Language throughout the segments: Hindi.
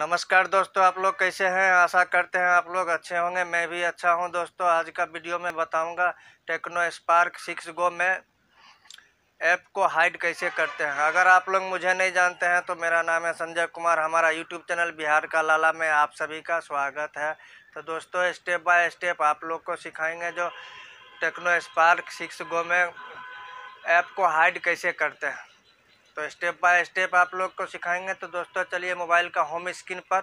नमस्कार दोस्तों आप लोग कैसे हैं आशा करते हैं आप लोग अच्छे होंगे मैं भी अच्छा हूं दोस्तों आज का वीडियो में बताऊंगा टेक्नो स्पार्क सिक्स गो में ऐप को हाइड कैसे करते हैं अगर आप लोग मुझे नहीं जानते हैं तो मेरा नाम है संजय कुमार हमारा यूट्यूब चैनल बिहार का लाला में आप सभी का स्वागत है तो दोस्तों स्टेप बाय स्टेप आप लोग को सिखाएंगे जो टेक्नो स्पार्क सिक्स गो में ऐप को हाइड कैसे करते हैं तो स्टेप बाय स्टेप आप लोग को सिखाएंगे तो दोस्तों चलिए मोबाइल का होम स्क्रीन पर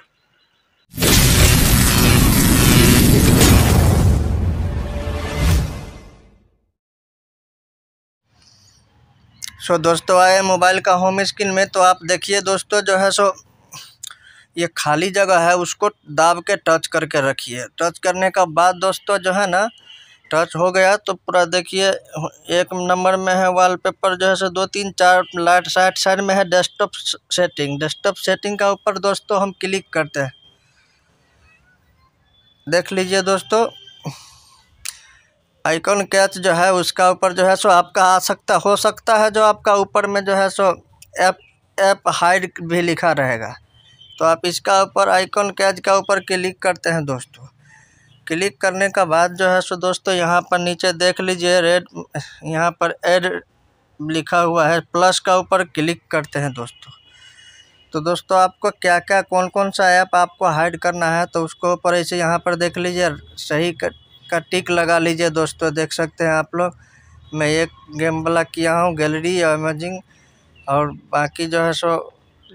सो so, दोस्तों आए मोबाइल का होम स्क्रीन में तो आप देखिए दोस्तों जो है सो ये खाली जगह है उसको दाब के टच करके रखिए टच करने का बाद दोस्तों जो है ना टच हो गया तो पूरा देखिए एक नंबर में है वॉलपेपर जो है सो दो तीन चार लाइट साइड साइड में है डेस्कटॉप सेटिंग डेस्कटॉप सेटिंग का ऊपर दोस्तों हम क्लिक करते हैं देख लीजिए दोस्तों आइकॉन कैच जो है उसका ऊपर जो है सो आपका आ सकता हो सकता है जो आपका ऊपर में जो है सो ऐप ऐप हाइड भी लिखा रहेगा तो आप इसका ऊपर आइकॉन कैच का ऊपर क्लिक करते हैं दोस्तों क्लिक करने का बाद जो है सो दोस्तों यहाँ पर नीचे देख लीजिए रेड यहाँ पर एड लिखा हुआ है प्लस का ऊपर क्लिक करते हैं दोस्तों तो दोस्तों आपको क्या क्या कौन कौन सा ऐप आपको हाइड करना है तो उसको ऊपर ऐसे यहाँ पर देख लीजिए सही का, टिक लगा लीजिए दोस्तों देख सकते हैं आप लोग मैं एक गेम वाला किया हूँ गैलरी और इमेजिंग और बाकी जो है सो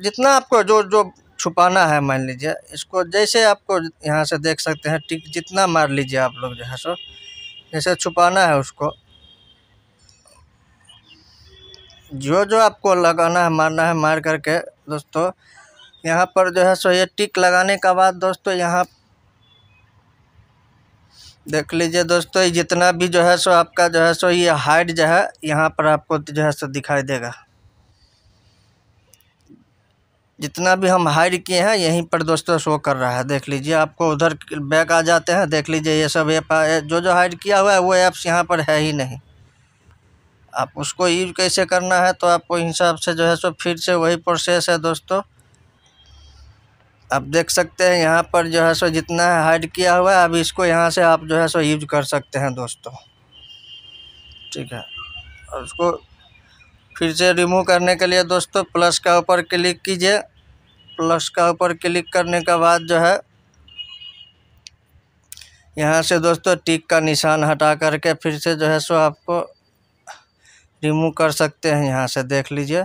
जितना आपको जो जो छुपाना है मान लीजिए इसको जैसे आपको यहाँ से देख सकते हैं टिक जितना मार लीजिए आप लोग जो है सो जैसे छुपाना है उसको जो जो आपको लगाना है मारना है मार करके दोस्तों यहाँ पर जो है सो ये टिक लगाने का बाद दोस्तों यहाँ देख लीजिए दोस्तों जितना भी जो है सो आपका जो है सो ये हाइट जो है यहाँ पर आपको जो है सो दिखाई देगा जितना भी हम हाइड किए हैं यहीं पर दोस्तों शो कर रहा है देख लीजिए आपको उधर बैक आ जाते हैं देख लीजिए ये सब ऐप जो जो हाइड किया हुआ है वो ऐप्स यहाँ पर है ही नहीं आप उसको यूज कैसे करना है तो आपको हिसाब से जो है सो फिर से वही प्रोसेस है दोस्तों आप देख सकते हैं यहाँ पर जो है सो जितना है हाइड किया हुआ है अब इसको यहाँ से आप जो है सो यूज कर सकते हैं दोस्तों ठीक है और उसको फिर से रिमूव करने के लिए दोस्तों प्लस का ऊपर क्लिक कीजिए प्लस का ऊपर क्लिक करने के बाद जो है यहाँ से दोस्तों टिक का निशान हटा करके फिर से जो है सो आपको रिमूव कर सकते हैं यहाँ से देख लीजिए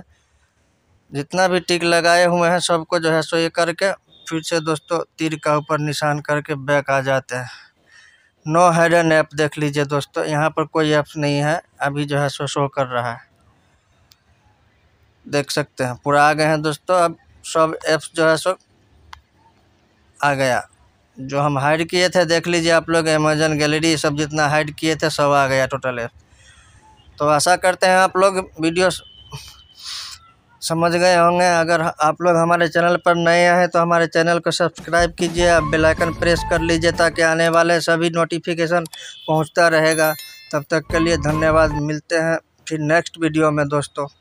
जितना भी टिक लगाए हुए हैं सबको जो है सो ये करके फिर से दोस्तों तीर का ऊपर निशान करके बैक आ जाते हैं नो हेडन ऐप देख लीजिए दोस्तों यहाँ पर कोई ऐप्स नहीं है अभी जो है सो शो कर रहा है देख सकते हैं पूरा आ गए हैं दोस्तों अब सब ऐप्स जो है सो आ गया जो हम हाइड किए थे देख लीजिए आप लोग अमेजन गैलरी सब जितना हाइड किए थे सब आ गया टोटल ऐप तो आशा करते हैं आप लोग वीडियो समझ गए होंगे अगर आप लोग हमारे चैनल पर नए हैं तो हमारे चैनल को सब्सक्राइब कीजिए आप बेल आइकन प्रेस कर लीजिए ताकि आने वाले सभी नोटिफिकेशन पहुंचता रहेगा तब तक के लिए धन्यवाद मिलते हैं फिर नेक्स्ट वीडियो में दोस्तों